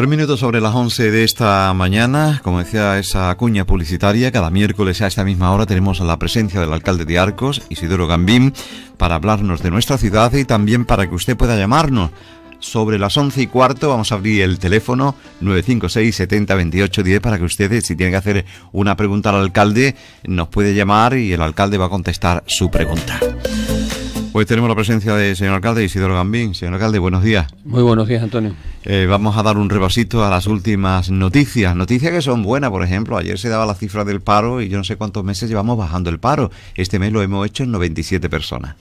Tres minutos sobre las 11 de esta mañana, como decía esa cuña publicitaria, cada miércoles a esta misma hora tenemos a la presencia del alcalde de Arcos, Isidoro Gambín, para hablarnos de nuestra ciudad y también para que usted pueda llamarnos. Sobre las 11 y cuarto vamos a abrir el teléfono 956 70 28 10 para que ustedes, si tienen que hacer una pregunta al alcalde, nos puede llamar y el alcalde va a contestar su pregunta. Pues tenemos la presencia del señor alcalde Isidoro Gambín. Señor alcalde, buenos días. Muy buenos días, Antonio. Eh, vamos a dar un repasito a las últimas noticias. Noticias que son buenas, por ejemplo. Ayer se daba la cifra del paro y yo no sé cuántos meses llevamos bajando el paro. Este mes lo hemos hecho en 97 personas.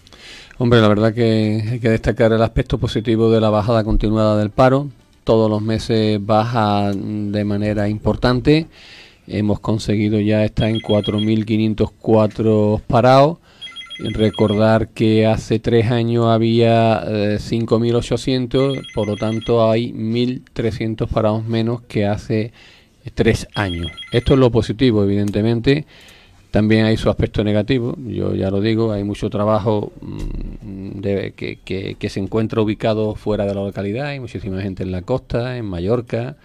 Hombre, la verdad que hay que destacar el aspecto positivo de la bajada continuada del paro. Todos los meses baja de manera importante. Hemos conseguido ya estar en 4.504 parados Recordar que hace tres años había 5.800, eh, por lo tanto hay 1.300 parados menos que hace tres años. Esto es lo positivo, evidentemente. También hay su aspecto negativo, yo ya lo digo, hay mucho trabajo mm, que, se encuentra ubicado fuera de la localidad, hay muchísima gente en la costa, en Mallorca,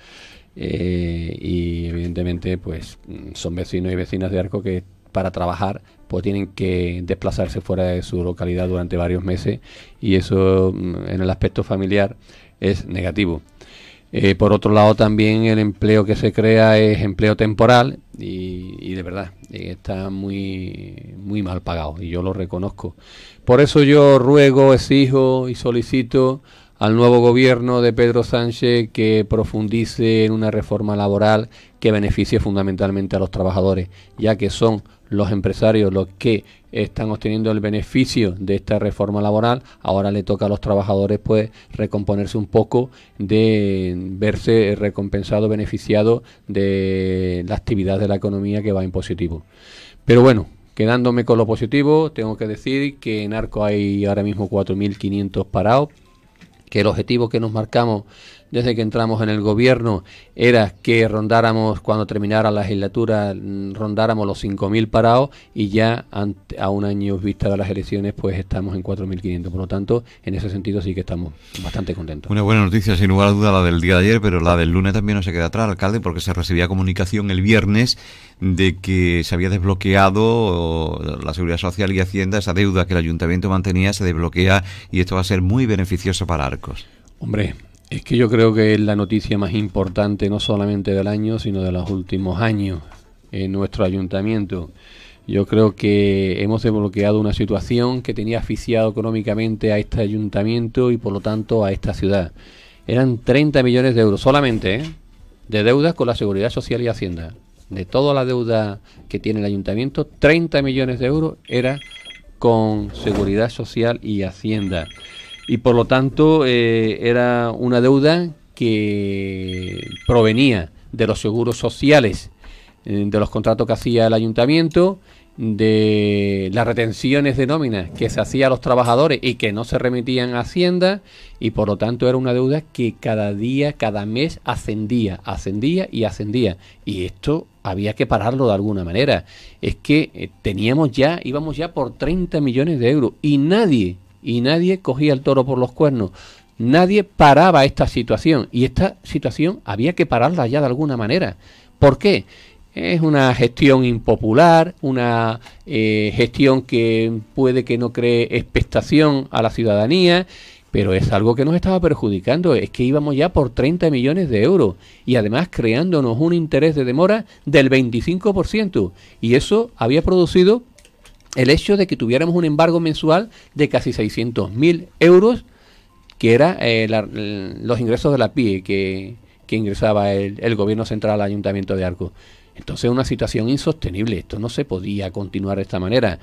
eh, y evidentemente pues mm, son vecinos y vecinas de Arco que para trabajar, pues tienen que desplazarse fuera de su localidad durante varios meses y eso mm, en el aspecto familiar es negativo. Eh, por otro lado, también el empleo que se crea es empleo temporal y, de verdad eh, está muy, muy mal pagado y yo lo reconozco. Por eso yo ruego, exijo y solicito al nuevo gobierno de Pedro Sánchez que profundice en una reforma laboral que beneficie fundamentalmente a los trabajadores, ya que son los empresarios los que están obteniendo el beneficio de esta reforma laboral, ahora le toca a los trabajadores pues recomponerse un poco de verse recompensado, beneficiado de la actividad de la economía que va en positivo. Pero bueno, quedándome con lo positivo, tengo que decir que en Arco hay ahora mismo 4.500 parados, que el objetivo que nos marcamos desde que entramos en el gobierno era que rondáramos, cuando terminara la legislatura, mm, rondáramos los 5.000 parados y ya a un año vista de las elecciones pues estamos en 4.500. Por lo tanto, en ese sentido sí que estamos bastante contentos. Una buena noticia, sin lugar a duda, la del día de ayer, pero la del lunes también no se queda atrás, alcalde, porque se recibía comunicación el viernes de que se había desbloqueado eh, la Seguridad Social y Hacienda, esa deuda que el ayuntamiento mantenía se desbloquea y esto va a ser muy beneficioso para Arcos. Hombre, es que yo creo que es la noticia más importante no solamente del año, sino de los últimos años en nuestro ayuntamiento. Yo creo que hemos desbloqueado una situación que tenía asfixiado económicamente a este ayuntamiento y por lo tanto a esta ciudad. Eran 30 millones de euros solamente ¿eh? de deudas con la Seguridad Social y Hacienda. De toda la deuda que tiene el ayuntamiento, 30 millones de euros era con Seguridad Social y Hacienda y por lo tanto eh, era una deuda que provenía de los seguros sociales, eh, de los contratos que hacía el ayuntamiento, de las retenciones de nóminas que se hacía a los trabajadores y que no se remitían a Hacienda y por lo tanto era una deuda que cada día, cada mes ascendía, ascendía y ascendía. Y esto había que pararlo de alguna manera. Es que eh, teníamos ya, íbamos ya por 30 millones de euros y nadie, y nadie cogía el toro por los cuernos. Nadie paraba esta situación y esta situación había que pararla ya de alguna manera. ¿Por qué? Es una gestión impopular, una eh, gestión que puede que no cree expectación a la ciudadanía, pero es algo que nos estaba perjudicando. Es que íbamos ya por 30 millones de euros y además creándonos un interés de demora del 25%. Y eso había producido el hecho de que tuviéramos un embargo mensual de casi 600.000 euros, que eran eh, los ingresos de la PIE que, ingresaba el, gobierno central al ayuntamiento de Arco. Entonces una situación insostenible, esto no se podía continuar de esta manera.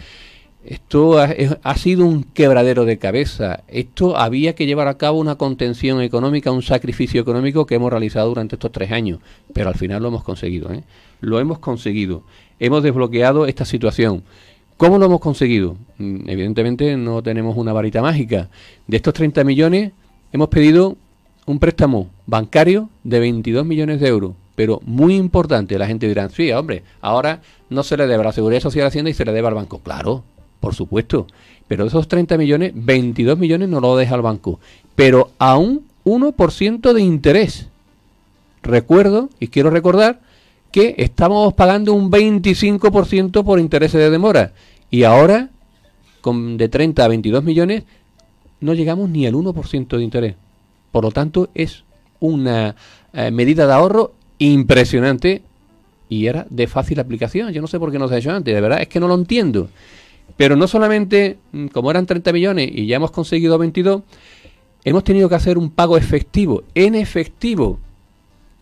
Esto ha, sido un quebradero de cabeza. Esto había que llevar a cabo una contención económica, un sacrificio económico que hemos realizado durante estos tres años. Pero al final lo hemos conseguido. ¿eh? Lo hemos conseguido. Hemos desbloqueado esta situación. ¿Cómo lo hemos conseguido? Mm, evidentemente no tenemos una varita mágica. De estos 30 millones hemos pedido un préstamo bancario de 22 millones de euros, pero muy importante. La gente dirá, sí, hombre, ahora no se le debe a la Seguridad Social Hacienda y se le debe al banco. Claro, por supuesto. Pero de esos 30 millones, 22 millones no lo deja al banco. Pero a un 1% de interés. Recuerdo y quiero recordar que estamos pagando un 25% por intereses de demora. Y ahora, con de 30 a 22 millones, no llegamos ni al 1% de interés. Por lo tanto, es una eh, medida de ahorro impresionante y era de fácil aplicación. Yo no sé por qué no se ha hecho antes, de verdad es que no lo entiendo. Pero no solamente, mm, como eran 30 millones y ya hemos conseguido 22, hemos tenido que hacer un pago efectivo, en efectivo,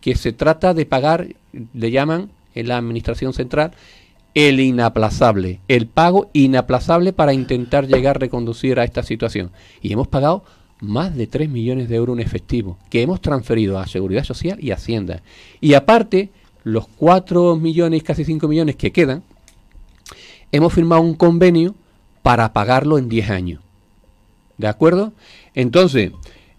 que se trata de pagar, le llaman en la Administración Central, el inaplazable, el pago inaplazable para intentar llegar a reconducir a esta situación. Y hemos pagado más de 3 millones de euros en efectivo que hemos transferido a Seguridad Social y Hacienda. Y aparte, los 4 millones, casi 5 millones que quedan, hemos firmado un convenio para pagarlo en 10 años. ¿De acuerdo? Entonces,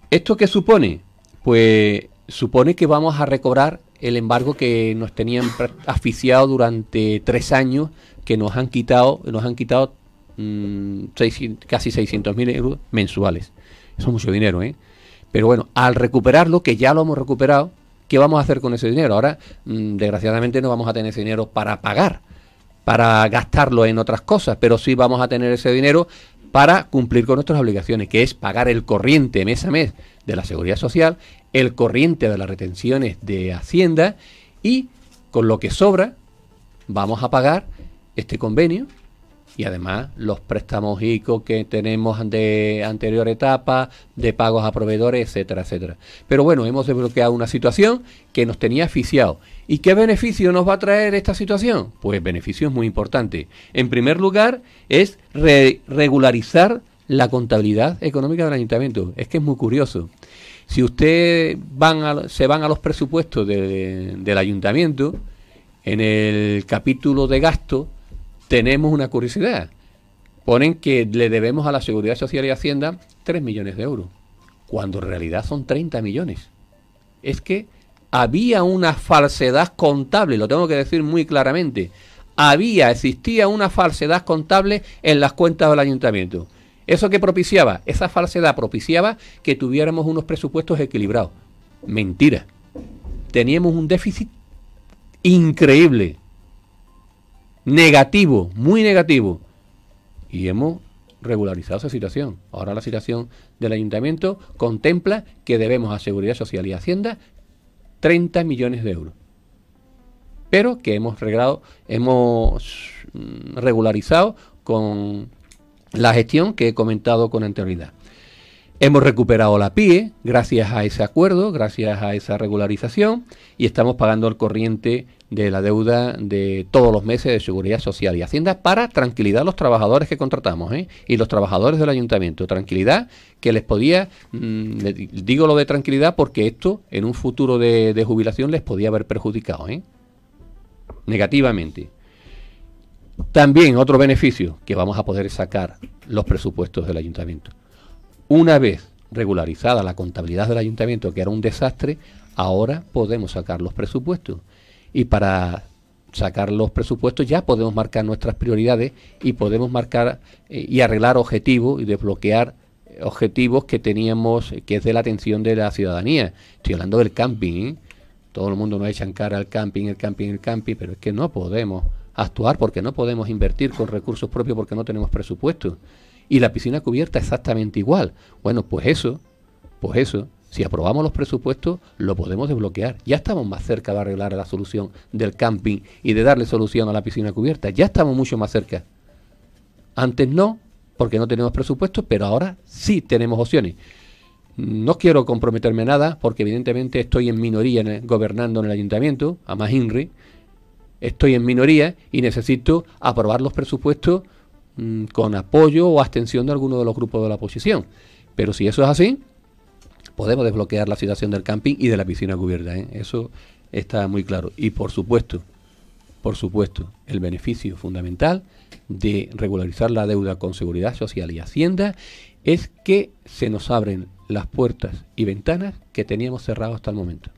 ¿esto qué supone? Pues supone que vamos a recobrar el embargo que nos tenían asfixiado durante tres años, que nos han quitado, nos han quitado mm, casi 600 mil euros mensuales. Eso es mucho dinero, ¿eh? Pero bueno, al recuperarlo, que ya lo hemos recuperado, ¿qué vamos a hacer con ese dinero? Ahora, mm, desgraciadamente, no vamos a tener ese dinero para pagar, para gastarlo en otras cosas, pero sí vamos a tener ese dinero para cumplir con nuestras obligaciones, que es pagar el corriente mes a mes de la seguridad social, el corriente de las retenciones de Hacienda y con lo que sobra vamos a pagar este convenio y además los préstamos ICO que tenemos de anterior etapa, de pagos a proveedores, etcétera, etcétera. Pero bueno, hemos desbloqueado una situación que nos tenía asfixiados. ¿Y qué beneficio nos va a traer esta situación? Pues beneficio es muy importante. En primer lugar, es regularizar la contabilidad económica del ayuntamiento. Es que es muy curioso. Si usted van se van a los presupuestos del ayuntamiento, en el capítulo de gasto, tenemos una curiosidad. Ponen que le debemos a la Seguridad Social y Hacienda 3 millones de euros, cuando en realidad son 30 millones. Es que había una falsedad contable, lo tengo que decir muy claramente. Había, existía una falsedad contable en las cuentas del ayuntamiento. ¿Eso que propiciaba? Esa falsedad propiciaba que tuviéramos unos presupuestos equilibrados. Mentira. Teníamos un déficit increíble negativo, muy negativo. Y hemos regularizado esa situación. Ahora la situación del ayuntamiento contempla que debemos a Seguridad Social y Hacienda 30 millones de euros. Pero que hemos, reglado, hemos mm, regularizado con la gestión que he comentado con anterioridad. Hemos recuperado la PIE gracias a ese acuerdo, gracias a esa regularización y estamos pagando el corriente de la deuda de todos los meses de Seguridad Social y Hacienda para tranquilidad a los trabajadores que contratamos ¿eh? y los trabajadores del ayuntamiento. Tranquilidad que les podía, mm, digo lo de tranquilidad porque esto en un futuro de, jubilación les podía haber perjudicado ¿eh? negativamente. También otro beneficio que vamos a poder sacar los presupuestos del ayuntamiento. Una vez regularizada la contabilidad del ayuntamiento, que era un desastre, ahora podemos sacar los presupuestos. Y para sacar los presupuestos ya podemos marcar nuestras prioridades y podemos marcar eh, y arreglar objetivos y desbloquear eh, objetivos que teníamos, eh, que es de la atención de la ciudadanía. Estoy hablando del camping. Todo el mundo nos echa en cara al camping, el camping, el camping, pero es que no podemos actuar porque no podemos invertir con recursos propios porque no tenemos presupuestos y la piscina cubierta exactamente igual. Bueno, pues eso, pues eso, si aprobamos los presupuestos, lo podemos desbloquear. Ya estamos más cerca de arreglar la solución del camping y de darle solución a la piscina cubierta. Ya estamos mucho más cerca. Antes no, porque no tenemos presupuesto, pero ahora sí tenemos opciones. No quiero comprometerme a nada, porque evidentemente estoy en minoría gobernando en el ayuntamiento, a más Inri. Estoy en minoría y necesito aprobar los presupuestos Mm, con apoyo o abstención de alguno de los grupos de la oposición. Pero si eso es así, podemos desbloquear la situación del camping y de la piscina cubierta. ¿eh? Eso está muy claro. Y por supuesto, por supuesto, el beneficio fundamental de regularizar la deuda con seguridad social y hacienda es que se nos abren las puertas y ventanas que teníamos cerradas hasta el momento.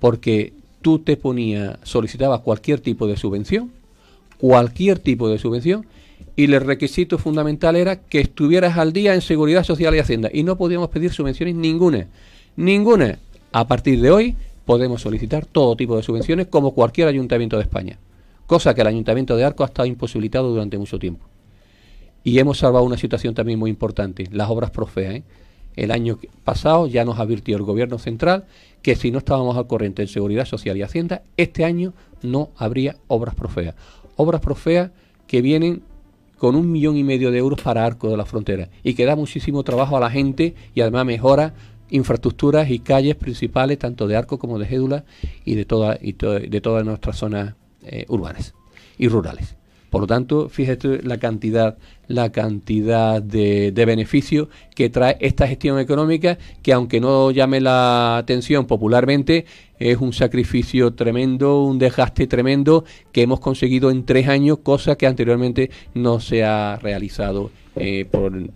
Porque tú te ponías, solicitabas cualquier tipo de subvención, cualquier tipo de subvención, y el requisito fundamental era que estuvieras al día en seguridad social y hacienda y no podíamos pedir subvenciones ninguna, ninguna. A partir de hoy podemos solicitar todo tipo de subvenciones como cualquier ayuntamiento de España, cosa que el ayuntamiento de Arco ha estado imposibilitado durante mucho tiempo. Y hemos salvado una situación también muy importante, las obras profeas. ¿eh? El año pasado ya nos advirtió el gobierno central que si no estábamos al corriente en seguridad social y hacienda, este año no habría obras profeas. Obras profeas que vienen con un millón y medio de euros para Arco de la Frontera y que da muchísimo trabajo a la gente y además mejora infraestructuras y calles principales tanto de Arco como de Gédula y de y de todas nuestras zonas eh, urbanas y rurales. Por lo tanto, fíjese la cantidad, la cantidad de, beneficios beneficio que trae esta gestión económica, que aunque no llame la atención popularmente, es un sacrificio tremendo, un desgaste tremendo que hemos conseguido en tres años, cosa que anteriormente no se ha realizado eh,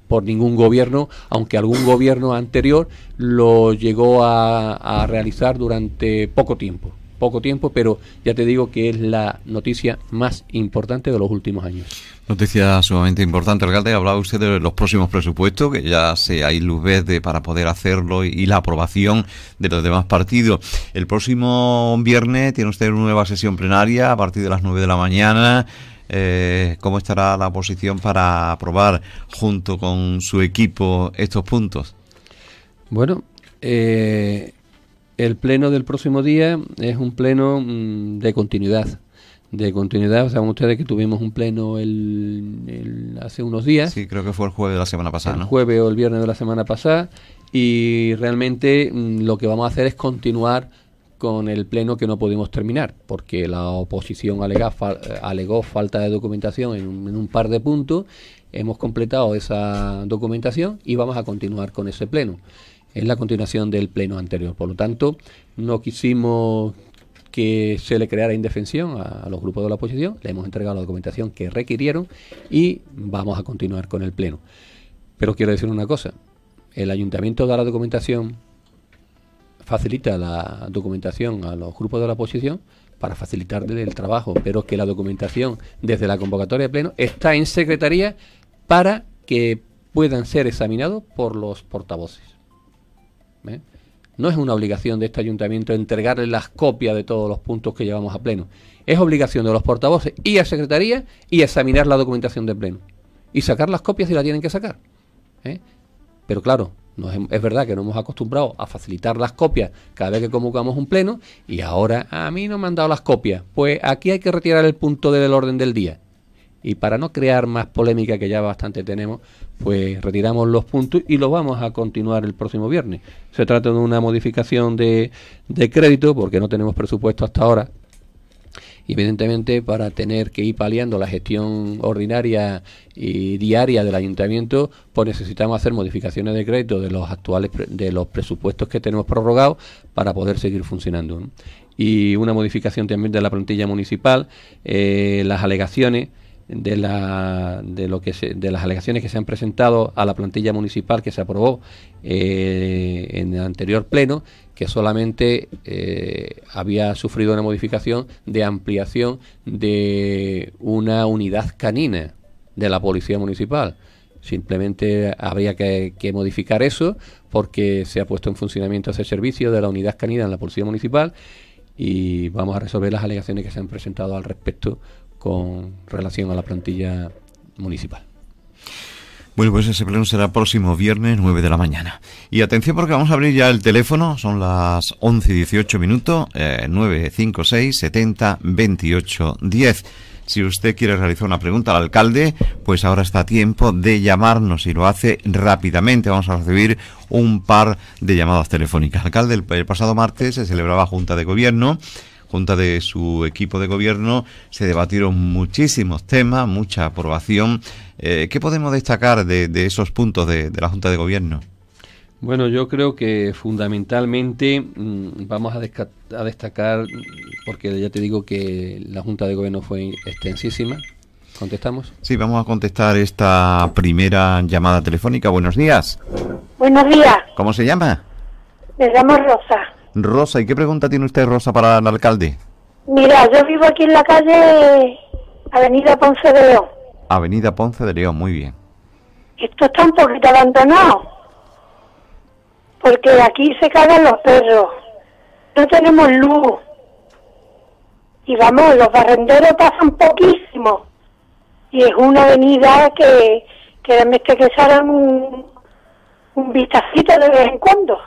por, ningún gobierno, aunque algún gobierno anterior lo llegó a realizar durante poco tiempo poco tiempo, pero ya te digo que es la noticia más importante de los últimos años. Noticia sumamente importante, alcalde. Hablaba usted de los próximos presupuestos, que ya se hay luz verde para poder hacerlo y, la aprobación de los demás partidos. El próximo viernes tiene usted una nueva sesión plenaria a partir de las 9 de la mañana. Eh, ¿Cómo estará la posición para aprobar junto con su equipo estos puntos? Bueno, eh, el pleno del próximo día es un pleno mm, de continuidad. De continuidad, saben ustedes que tuvimos un pleno el, hace unos días. Sí, creo que fue el jueves de la semana pasada. El jueves o el viernes de la semana pasada. Y realmente mm, lo que vamos a hacer es continuar con el pleno que no pudimos terminar, porque la oposición eh, alegó falta de documentación en un par de puntos. Hemos completado esa documentación y vamos a continuar con ese pleno es la continuación del pleno anterior. Por lo tanto, no quisimos que se le creara indefensión a, los grupos de la oposición, le hemos entregado la documentación que requirieron y vamos a continuar con el pleno. Pero quiero decir una cosa, el ayuntamiento da la documentación, facilita la documentación a los grupos de la oposición para facilitarle el trabajo, pero que la documentación desde la convocatoria de pleno está en secretaría para que puedan ser examinados por los portavoces. ¿eh? No es una obligación de este ayuntamiento entregarle las copias de todos los puntos que llevamos a pleno. Es obligación de los portavoces y a secretaría y examinar la documentación de pleno. Y sacar las copias si la tienen que sacar. ¿eh? Pero claro, es verdad que nos hemos acostumbrado a facilitar las copias cada vez que convocamos un pleno y ahora a mí no me han dado las copias. Pues aquí hay que retirar el punto del orden del día y para no crear más polémica que ya bastante tenemos, pues retiramos los puntos y lo vamos a continuar el próximo viernes. Se trata de una modificación de, crédito porque no tenemos presupuesto hasta ahora, evidentemente para tener que ir paliando la gestión ordinaria y diaria del ayuntamiento, pues necesitamos hacer modificaciones de crédito de los actuales de los presupuestos que tenemos prorrogados para poder seguir funcionando. Y una modificación también de la plantilla municipal, eh, las alegaciones de, la, de, lo que de las alegaciones que se han presentado a la plantilla municipal que se aprobó eh, en el anterior pleno, que solamente eh, había sufrido una modificación de ampliación de una unidad canina de la policía municipal. Simplemente habría que, que, modificar eso porque se ha puesto en funcionamiento ese servicio de la unidad canina en la Policía Municipal y vamos a resolver las alegaciones que se han presentado al respecto con relación a la plantilla municipal. Bueno, pues ese pleno será próximo viernes 9 de la mañana. Y atención porque vamos a abrir ya el teléfono, son las 11 18 minutos, eh, 956 70 28 Si usted quiere realizar una pregunta al alcalde, pues ahora está tiempo de llamarnos y lo hace rápidamente. Vamos a recibir un par de llamadas telefónicas. Alcalde, el pasado martes se celebraba Junta de Gobierno junta de su equipo de gobierno se debatieron muchísimos temas, mucha aprobación. Eh, ¿Qué podemos destacar de, esos puntos de, la junta de gobierno? Bueno, yo creo que fundamentalmente mm, vamos a, a destacar, porque ya te digo que la Junta de Gobierno fue extensísima, ¿Contestamos? Sí, vamos a contestar esta primera llamada telefónica. Buenos días. Buenos días. ¿Cómo se llama? Me llamo Rosa. Rosa, ¿y qué pregunta tiene usted, Rosa, para el alcalde? Mira, yo vivo aquí en la calle Avenida Ponce de León. Avenida Ponce de León, muy bien. Esto está un poquito abandonado, porque aquí se cagan los perros, no tenemos luz, y vamos, los barrenderos pasan poquísimo, y es una avenida que, que me que un, un vistacito de vez en cuando.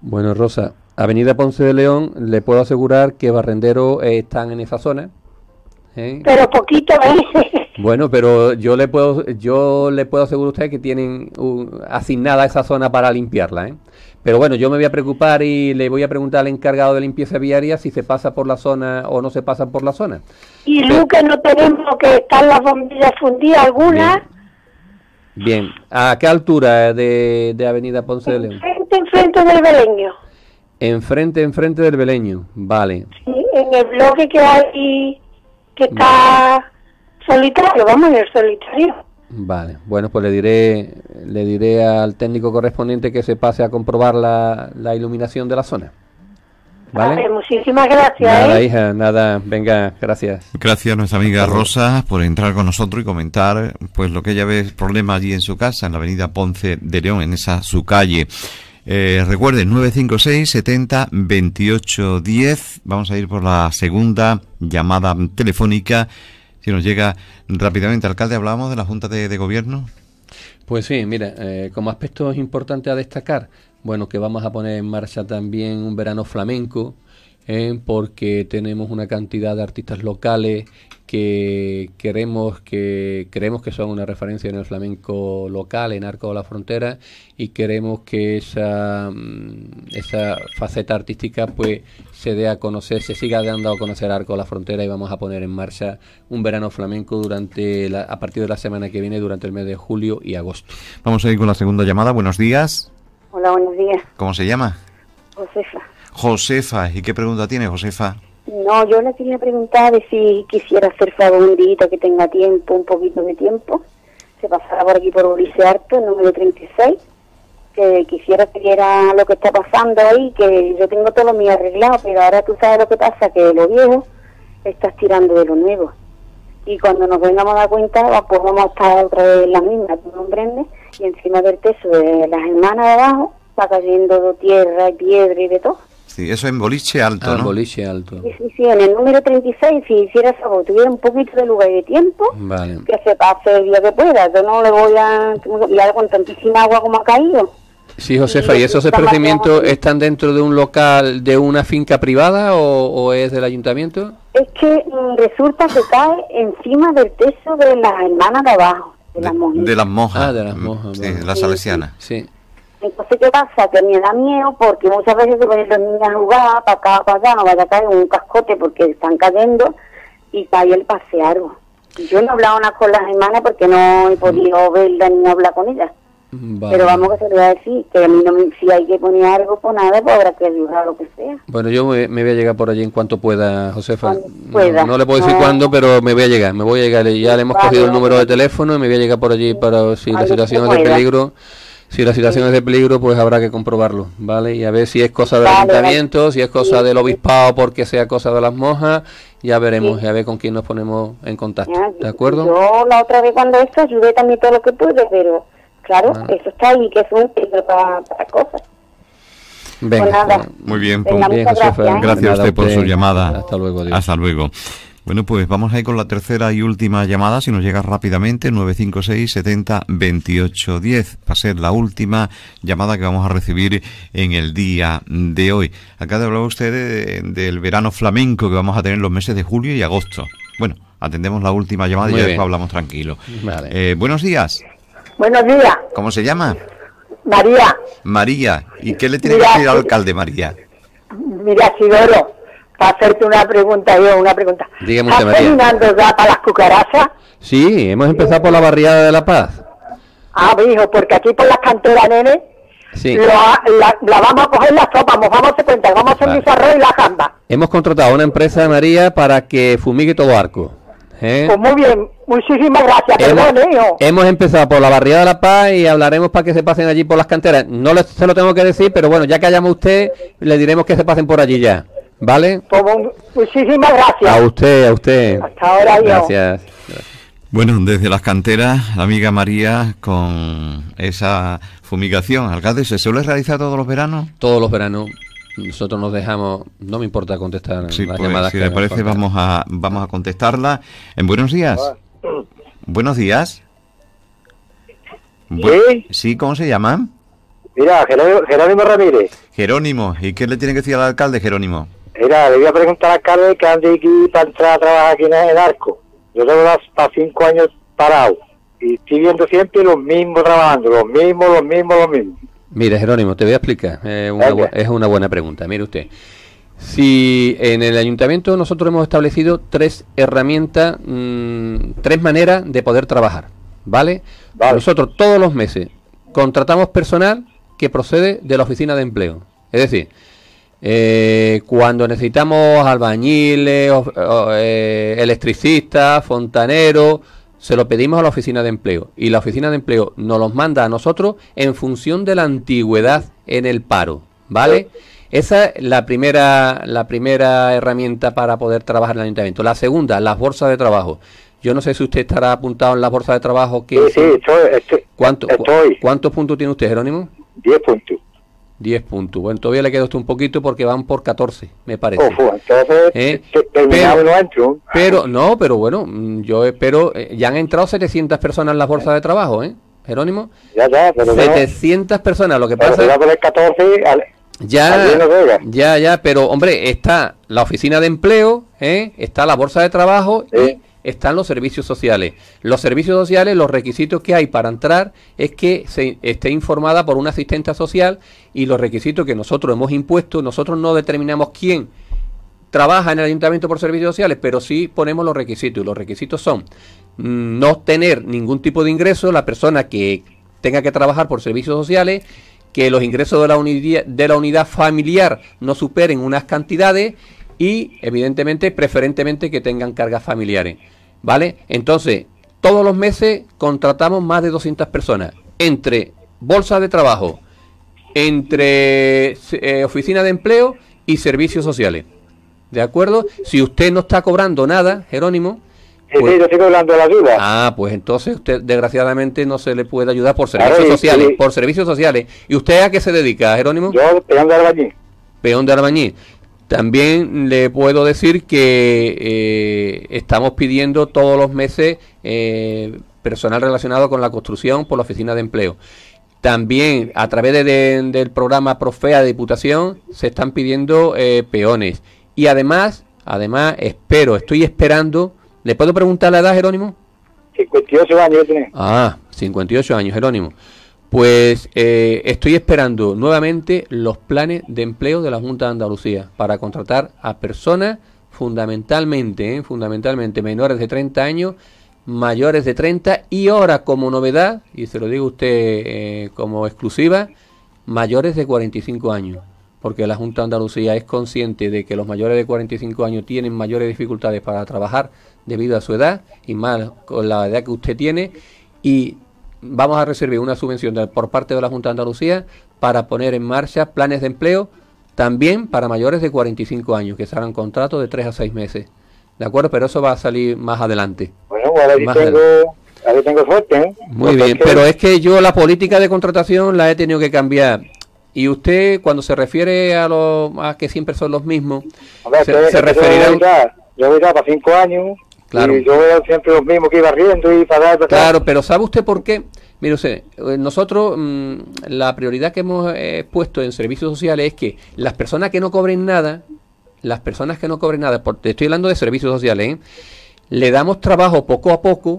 Bueno, Rosa, Avenida Ponce de León, le puedo asegurar que barrenderos eh, están en esa zona. ¿eh? Pero poquito, ¿eh? Bueno, pero yo le puedo yo le puedo asegurar a usted que tienen asignada esa zona para limpiarla, Pero bueno, yo me voy a preocupar y le voy a preguntar al encargado de limpieza viaria si se pasa por la zona o no se pasa por la zona. Y Lucas, no tenemos que estar las bombillas fundidas algunas. Bien. Bien. ¿a qué altura de, de Avenida Ponce de León? del Beleño. Enfrente, enfrente del Beleño, vale. Sí, en el bloque que hay, que está solitario, vamos, en el solitario. Vale, bueno, pues le diré, le diré al técnico correspondiente que se pase a comprobar la, iluminación de la zona. ¿Vale? muchísimas gracias. Nada, ¿eh? hija, nada, venga, gracias. Gracias a nuestra amiga Rosa por entrar con nosotros y comentar pues lo que ella ve es problema allí en su casa, en la avenida Ponce de León, en esa su calle. Eh, recuerden, 956 70 28 Vamos a ir por la segunda llamada telefónica. Si nos llega rápidamente, alcalde, hablábamos de la Junta de, Gobierno. Pues sí, mira, eh, como aspectos importante a destacar, bueno, que vamos a poner en marcha también un verano flamenco, ¿eh? porque tenemos una cantidad de artistas locales que queremos que creemos que son una referencia en el flamenco local, en Arco de la Frontera, y queremos que esa, mm, esa faceta artística pues se dé a conocer, se siga dando a conocer Arco de la Frontera y vamos a poner en marcha un verano flamenco durante a partir de la semana que viene, durante el mes de julio y agosto. Vamos a ir con la segunda llamada. Buenos días. Hola, buenos días. ¿Cómo se llama? Josefa. Josefa. ¿Y qué pregunta tiene, Josefa? No, yo le quería preguntar de si quisiera hacer favor que tenga tiempo, un poquito de tiempo. Se pasara por aquí por Ulises el número 36. Que quisiera que viera lo que está pasando ahí, que yo tengo todo lo mío arreglado, pero ahora tú sabes lo que pasa, que de lo viejo estás tirando de lo nuevo. Y cuando nos vengamos a dar cuenta, pues vamos a estar otra vez en misma mismas, tú comprendes, y encima del techo de las hermanas de abajo va cayendo tierra y piedra y de todo sí. Eso en Boliche Alto, ah, ¿no? boliche Alto. Sí, sí, en el número 36, si hiciera algo tuviera un poquito de lugar y de tiempo, que se pase el que pueda. Yo no le voy a... Y con tantísima agua como ha caído. Sí, Josefa, ¿y esos esparcimientos están dentro de un local, de una finca privada o, es del ayuntamiento? Es que mm, resulta que cae encima del techo de las hermanas de abajo, de, las monjas. De las monjas. Ah, de las mm, monjas. Sí, las salesianas. sí. Entonces, ¿qué pasa? Que me da miedo porque muchas veces se ponen los niños a para acá, para allá, no vaya a caer un cascote porque están cayendo y cae el pasear. Yo no he hablado nada con las hermanas porque no he podido mm. verla ni hablar con ella Pero vamos que se lo voy a decir, que a mí no si hay que poner algo, por nada, pues habrá que dibujar lo que sea. Bueno, yo me, voy a llegar por allí en cuanto pueda, Josefa. No, le puedo decir cuándo, pero me voy a llegar, me voy a llegar. Ya le hemos cogido el número de teléfono y me voy a llegar por allí para si la situación es de peligro si la situación es de peligro, pues habrá que comprobarlo, ¿vale? Y a ver si es cosa del ayuntamiento, si es cosa del obispado porque sea cosa de las monjas, ya veremos, ya a ver con quién nos ponemos en contacto, ¿de acuerdo? Yo la otra vez cuando esto ayudé también todo lo que pude, pero claro, eso está ahí, que es un para, para cosas. Venga, pues muy bien, gracias, por su llamada. Hasta luego. Hasta luego. Bueno, pues vamos ahí con la tercera y última llamada, si nos llega rápidamente, 956 70 2810 Va a ser la última llamada que vamos a recibir en el día de hoy. Acá de hablaba usted del verano flamenco que vamos a tener los meses de julio y agosto. Bueno, atendemos la última llamada y después hablamos tranquilo. Eh, buenos días. Buenos días. ¿Cómo se llama? María. María. ¿Y qué le tiene que decir al alcalde, María? Mira, Sidoro para hacerte una pregunta, yo una pregunta. ¿Estás terminando ya para las cucarachas? Sí, hemos empezado por la barriada de La Paz. Ah, hijo, porque aquí por las canteras, nene, sí. la, vamos a coger la sopa, vamos a vamos a hacer vale. y la jamba. Hemos contratado a una empresa de María para que fumigue todo arco. ¿eh? Pues muy bien, muchísimas gracias, hemos, eh, Hemos empezado por la barriada de La Paz y hablaremos para que se pasen allí por las canteras. No se lo tengo que decir, pero bueno, ya que hayamos usted, le diremos que se pasen por allí ya. ¿Vale? Pues, pues, muchísimas gracias. A usted, a usted. Hasta ahora, gracias. Bueno, desde las canteras, la amiga María, con esa fumigación, alcalde, ¿se suele realizar todos los veranos? Todos los veranos. Nosotros nos dejamos, no me importa contestar pues, Si le parece, vamos a, vamos a contestarla. En buenos días. Buenos días. ¿Sí? ¿Sí? ¿Cómo se llama Mira, Jerónimo Ramírez. Jerónimo, ¿y qué le tiene que decir al alcalde Jerónimo? Mira, le voy a preguntar a Carlos que de aquí para entrar a trabajar aquí en el arco. Yo tengo hasta cinco años parado y estoy viendo siempre los mismos trabajando, los mismos, los mismos, los mismos. Mira, Jerónimo, te voy a explicar. Eh, es una buena pregunta. Mire usted. Si en el ayuntamiento nosotros hemos establecido tres herramientas, mm, tres maneras de poder trabajar, ¿vale? Nosotros todos los meses contratamos personal que procede de la oficina de empleo. Es decir, eh, cuando necesitamos albañiles, eh, electricistas, fontaneros, se lo pedimos a la oficina de empleo y la oficina de empleo nos los manda a nosotros en función de la antigüedad en el paro, ¿vale? Esa es la primera, la primera herramienta para poder trabajar en el ayuntamiento. La segunda, las bolsas de trabajo. Yo no sé si usted estará apuntado en las bolsas de trabajo. sí, estoy, ¿Cuánto, estoy. ¿Cuántos puntos tiene usted, Jerónimo? Diez puntos. 10 puntos. Bueno, todavía le usted un poquito porque van por 14, me parece. Ojo, entonces, ¿Eh? pero, no, pero bueno, mm, yo espero, eh, ya han entrado 700 personas en las bolsas de trabajo, ¿eh? Jerónimo. Ya, ya, pero 700 personas, lo que pasa... ya, ya, ya, pero hombre, está la oficina de empleo, ¿eh? está la bolsa de trabajo están los servicios sociales. Los servicios sociales, los requisitos que hay para entrar es que se esté informada por una asistente social y los requisitos que nosotros hemos impuesto, nosotros no determinamos quién trabaja en el ayuntamiento por servicios sociales, pero sí ponemos los requisitos. Y los requisitos son no tener ningún tipo de ingreso, la persona que tenga que trabajar por servicios sociales, que los ingresos de la unidad, de la unidad familiar no superen unas cantidades y evidentemente preferentemente que tengan cargas familiares. ¿Vale? Entonces, todos los meses contratamos más de 200 personas entre bolsa de trabajo, entre eh, oficina de empleo y servicios sociales. ¿De acuerdo? Si usted no está cobrando nada, Jerónimo, sí, pues yo estoy cobrando la ayuda. Ah, pues entonces usted desgraciadamente no se le puede ayudar por servicios sociales, por servicios sociales. ¿Y usted a qué se dedica, Jerónimo? Yo, peón de albañil. Peón de albañil. También le puedo decir que eh, estamos pidiendo todos los meses eh, personal relacionado con la construcción por la oficina de empleo. También a través del programa Profea de Diputación se están pidiendo eh, peones. Y además, además espero, estoy esperando. ¿Le puedo preguntar la edad, Jerónimo? 58 años Ah, 58 años, Jerónimo. Pues eh, estoy esperando nuevamente los planes de empleo de la Junta de Andalucía para contratar a personas fundamentalmente, eh, fundamentalmente menores de 30 años, mayores de 30 y ahora como novedad, y se lo digo a usted eh, como exclusiva, mayores de 45 años, porque la Junta de Andalucía es consciente de que los mayores de 45 años tienen mayores dificultades para trabajar debido a su edad y más con la edad que usted tiene y vamos a recibir una subvención por parte de la Junta de Andalucía para poner en marcha planes de empleo también para mayores de 45 años, que serán contratos de 3 a 6 meses. ¿De acuerdo? Pero eso va a salir más adelante. Bueno, ahora yo tengo, suerte. ¿eh? Muy bien, pero es que yo la política de contratación la he tenido que cambiar. Y usted, cuando se refiere a, lo que siempre son los mismos, se, referirá... Yo voy a para 5 años Claro. Y yo veo siempre lo mismo que iba riendo y Claro, pero ¿sabe usted por qué? Mire usted, eh, nosotros mm, la prioridad que hemos eh, puesto en servicios sociales es que las personas que no cobren nada, las personas que no cobren nada, porque estoy hablando de servicios sociales, ¿eh? le damos trabajo poco a poco,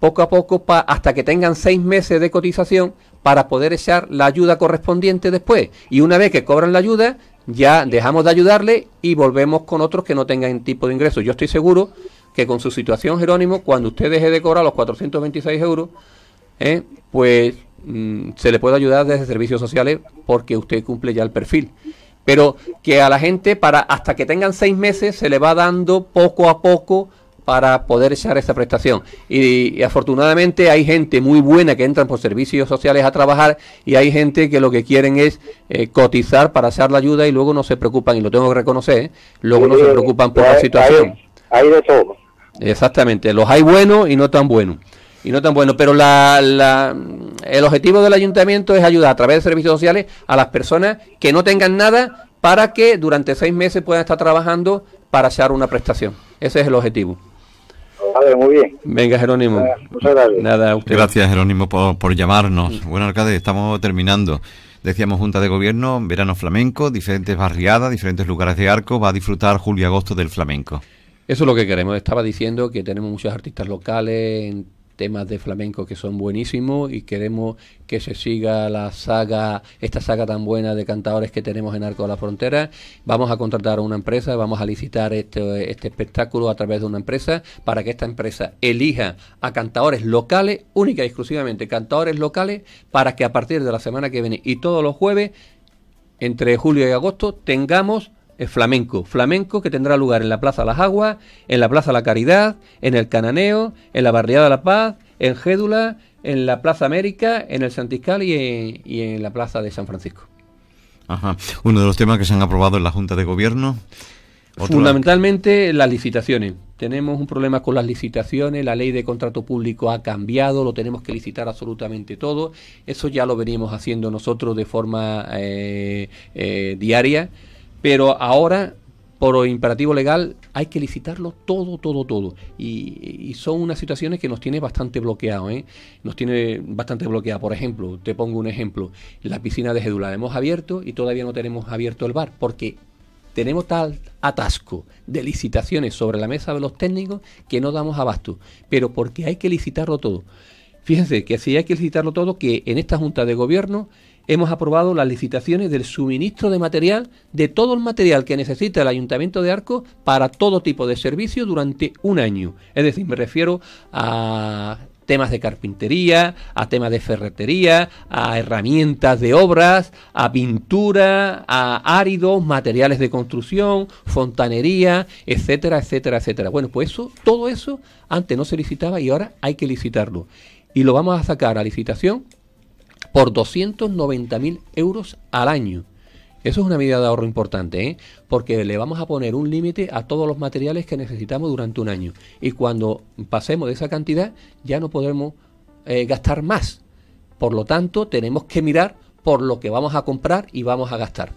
poco a poco, hasta que tengan seis meses de cotización para poder echar la ayuda correspondiente después. Y una vez que cobran la ayuda, ya dejamos de ayudarle y volvemos con otros que no tengan tipo de ingreso. Yo estoy seguro que con su situación, Jerónimo, cuando usted deje de cobrar los 426 euros, eh, pues mm, se le puede ayudar desde servicios sociales porque usted cumple ya el perfil. Pero que a la gente, para hasta que tengan seis meses, se le va dando poco a poco para poder echar esa prestación. Y, afortunadamente hay gente muy buena que entran por servicios sociales a trabajar y hay gente que lo que quieren es eh, cotizar para hacer la ayuda y luego no se preocupan, y lo tengo que reconocer, eh, luego no se preocupan por la situación. Hay, hay de todo. Exactamente, los hay buenos y no tan buenos. Y no tan bueno, pero el objetivo del ayuntamiento es ayudar a través de servicios sociales a las personas que no tengan nada para que durante seis meses puedan estar trabajando para hacer una prestación. Ese es el objetivo. Vale, muy bien. Venga, Jerónimo. gracias. Nada, Gracias, Jerónimo, por, llamarnos. Mm. Bueno, alcalde, estamos terminando. Decíamos Junta de Gobierno, verano flamenco, diferentes barriadas, diferentes lugares de arco. Va a disfrutar julio y agosto del flamenco. Eso es lo que queremos. Estaba diciendo que tenemos muchos artistas locales en temas de flamenco que son buenísimos y queremos que se siga la saga, esta saga tan buena de cantadores que tenemos en Arco de la Frontera. Vamos a contratar a una empresa, vamos a licitar este, este espectáculo a través de una empresa para que esta empresa elija a cantadores locales, única y exclusivamente cantadores locales, para que a partir de la semana que viene y todos los jueves, entre julio y agosto, tengamos flamenco. Flamenco que tendrá lugar en la Plaza Las Aguas, en la Plaza La Caridad, en el Cananeo, en la Barriada de la Paz, en Gédula, en la Plaza América, en el Santiscal y en, la Plaza de San Francisco. Ajá. Uno de los temas que se han aprobado en la Junta de Gobierno. Fundamentalmente las licitaciones. Tenemos un problema con las licitaciones, la ley de contrato público ha cambiado, lo tenemos que licitar absolutamente todo. Eso ya lo venimos haciendo nosotros de forma eh, eh, diaria. Pero ahora, por imperativo legal, hay que licitarlo todo, todo, todo. Y, son unas situaciones que nos tiene bastante bloqueado, ¿eh? Nos tiene bastante bloqueado. Por ejemplo, te pongo un ejemplo. La piscina de Gedula hemos abierto y todavía no tenemos abierto el bar porque tenemos tal atasco de licitaciones sobre la mesa de los técnicos que no damos abasto, pero porque hay que licitarlo todo. Fíjense que si hay que licitarlo todo, que en esta Junta de Gobierno hemos aprobado las licitaciones del suministro de material, de todo el material que necesita el Ayuntamiento de Arcos para todo tipo de servicio durante un año. Es decir, me refiero a temas de carpintería, a temas de ferretería, a herramientas de obras, a pintura, a áridos, materiales de construcción, fontanería, etcétera, etcétera, etcétera. Bueno, pues eso, todo eso antes no se licitaba y ahora hay que licitarlo. Y lo vamos a sacar a licitación por 290 mil euros al año. Eso es una medida de ahorro importante, ¿eh? porque le vamos a poner un límite a todos los materiales que necesitamos durante un año. Y cuando pasemos de esa cantidad ya no podemos eh, gastar más. Por lo tanto, tenemos que mirar por lo que vamos a comprar y vamos a gastar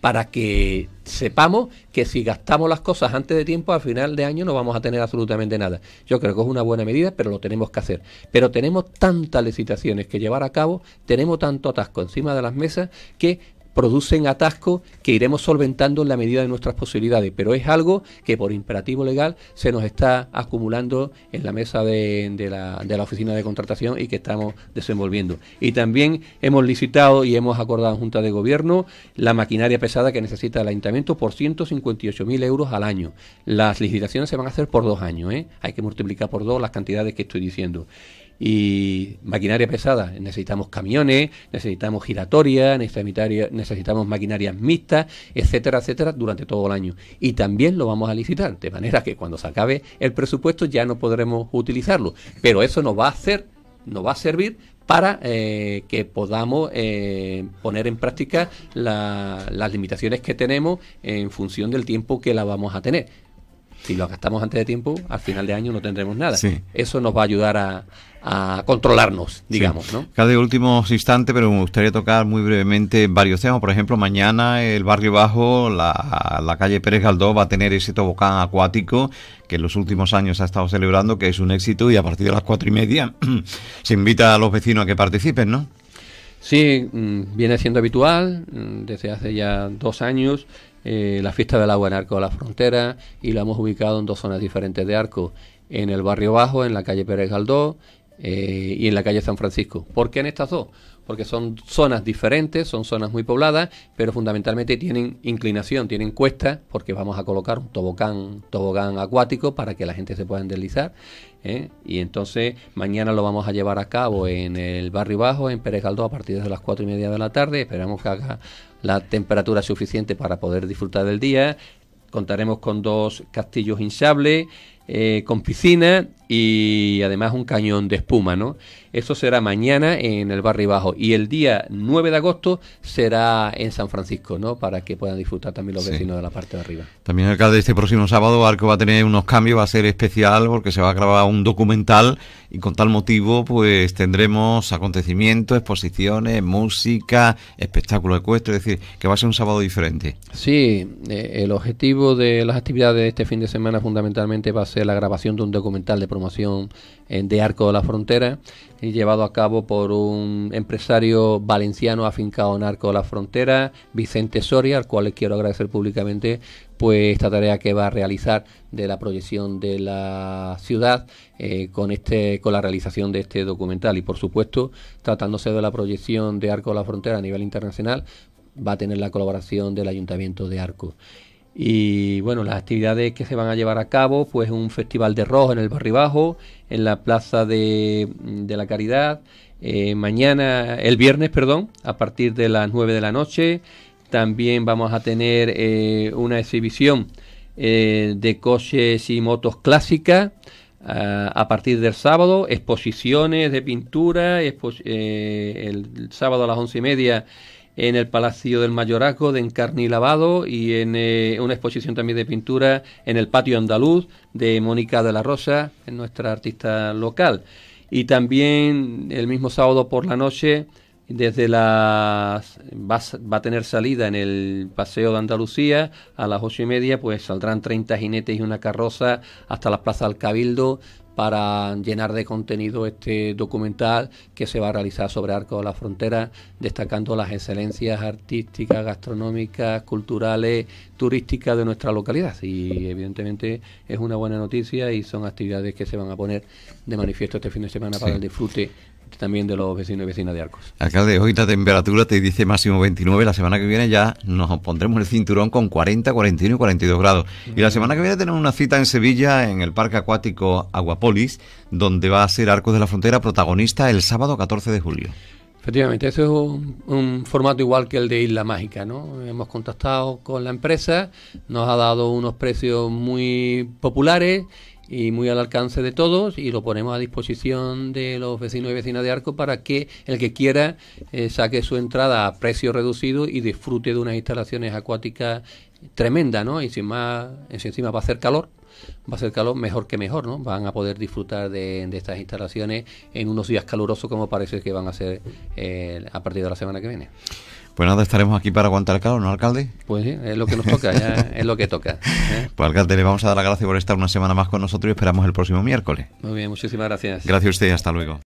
para que sepamos que si gastamos las cosas antes de tiempo, al final de año no vamos a tener absolutamente nada. Yo creo que es una buena medida, pero lo tenemos que hacer. Pero tenemos tantas licitaciones que llevar a cabo, tenemos tanto atasco encima de las mesas, que producen atascos que iremos solventando en la medida de nuestras posibilidades, pero es algo que por imperativo legal se nos está acumulando en la mesa de, la, oficina de contratación y que estamos desenvolviendo. Y también hemos licitado y hemos acordado en Junta de Gobierno la maquinaria pesada que necesita el Ayuntamiento por 158.000 euros al año. Las licitaciones se van a hacer por dos años, ¿eh? hay que multiplicar por dos las cantidades que estoy diciendo y maquinaria pesada. Necesitamos camiones, necesitamos giratorias, necesitamos maquinarias mixtas, etcétera, etcétera, durante todo el año. Y también lo vamos a licitar, de manera que cuando se acabe el presupuesto ya no podremos utilizarlo. Pero eso nos va a hacer, va a servir para eh, que podamos eh, poner en práctica las limitaciones que tenemos en función del tiempo que la vamos a tener si lo gastamos antes de tiempo, al final de año no tendremos nada. Eso nos va a ayudar a, controlarnos, digamos. ¿no? Cada último instante, pero me gustaría tocar muy brevemente varios temas. Por ejemplo, mañana el barrio bajo, la, calle Pérez Galdó, va a tener ese tobocán acuático que en los últimos años ha estado celebrando, que es un éxito y a partir de las cuatro y media se invita a los vecinos a que participen, ¿no? Sí, mm, viene siendo habitual mm, desde hace ya dos años eh, la fiesta del agua en Arco de la Frontera y la hemos ubicado en dos zonas diferentes de Arco, en el barrio bajo, en la calle Pérez Galdó eh, y en la calle San Francisco. ¿Por qué en estas dos? Porque son zonas diferentes, son zonas muy pobladas, pero fundamentalmente tienen inclinación, tienen cuesta, porque vamos a colocar un tobogán, tobogán acuático para que la gente se pueda deslizar. ¿eh? Y entonces mañana lo vamos a llevar a cabo en el barrio bajo, en Pérez Galdó, a partir de las cuatro y media de la tarde. Esperamos que haga la temperatura suficiente para poder disfrutar del día. Contaremos con dos castillos hinchables, eh, con piscina y además un cañón de espuma, ¿no? Eso será mañana en el Barrio Bajo y el día 9 de agosto será en San Francisco, ¿no? Para que puedan disfrutar también los vecinos de la parte de arriba. También acá de este próximo sábado Arco va a tener unos cambios, va a ser especial porque se va a grabar un documental y con tal motivo pues tendremos acontecimientos, exposiciones, música, espectáculo ecuestre, es decir, que va a ser un sábado diferente. Sí, eh, el objetivo de las actividades de este fin de semana fundamentalmente va a ser la grabación de un documental de promoción eh, de Arco de la Frontera, llevado a cabo por un empresario valenciano afincado en Arco de la Frontera, Vicente Soria, al cual le quiero agradecer públicamente pues esta tarea que va a realizar de la proyección de la ciudad eh, con este con la realización de este documental y por supuesto tratándose de la proyección de Arco de la Frontera a nivel internacional va a tener la colaboración del Ayuntamiento de Arco. Y bueno, las actividades que se van a llevar a cabo, pues un festival de rojo en el Barri Bajo, en la Plaza de, la Caridad, eh, mañana, el viernes, perdón, a partir de las 9 de la noche. También vamos a tener eh, una exhibición eh, de coches y motos clásicas ah, a partir del sábado, exposiciones de pintura, el, el sábado a las once y media en el Palacio del Mayorazgo de lavado y en eh, una exposición también de pintura en el Patio Andaluz de Mónica de la Rosa, nuestra artista local. Y también el mismo sábado por la noche, desde las va, va, a tener salida en el paseo de Andalucía a las ocho y media pues saldrán 30 jinetes y una carroza hasta la plaza del Cabildo para llenar de contenido este documental que se va a realizar sobre Arco de la Frontera, destacando las excelencias artísticas, gastronómicas, culturales, turísticas de nuestra localidad. Y evidentemente es una buena noticia y son actividades que se van a poner de manifiesto este fin de semana para el disfrute también de los vecinos y vecinas de Arcos. Alcalde, hoy la temperatura te dice máximo 29, la semana que viene ya nos pondremos el cinturón con 40, 41 y 42 grados. Y la semana que viene tenemos una cita en Sevilla, en el Parque Acuático Aguapolis, donde va a ser Arcos de la Frontera protagonista el sábado 14 de julio. Efectivamente, eso es un, un, formato igual que el de Isla Mágica, ¿no? Hemos contactado con la empresa, nos ha dado unos precios muy populares y muy al alcance de todos y lo ponemos a disposición de los vecinos y vecinas de Arco para que el que quiera eh, saque su entrada a precio reducido y disfrute de unas instalaciones acuáticas tremendas, ¿no? Y sin más, encima va a hacer calor, va a hacer calor mejor que mejor, ¿no? Van a poder disfrutar de, estas instalaciones en unos días calurosos como parece que van a ser eh, a partir de la semana que viene. Pues nada, estaremos aquí para aguantar el calor, ¿no, alcalde? Pues sí, es lo que nos toca, es lo que toca. ¿eh? Pues alcalde, le vamos a dar las gracias por estar una semana más con nosotros y esperamos el próximo miércoles. Muy bien, muchísimas gracias. Gracias a usted, hasta luego.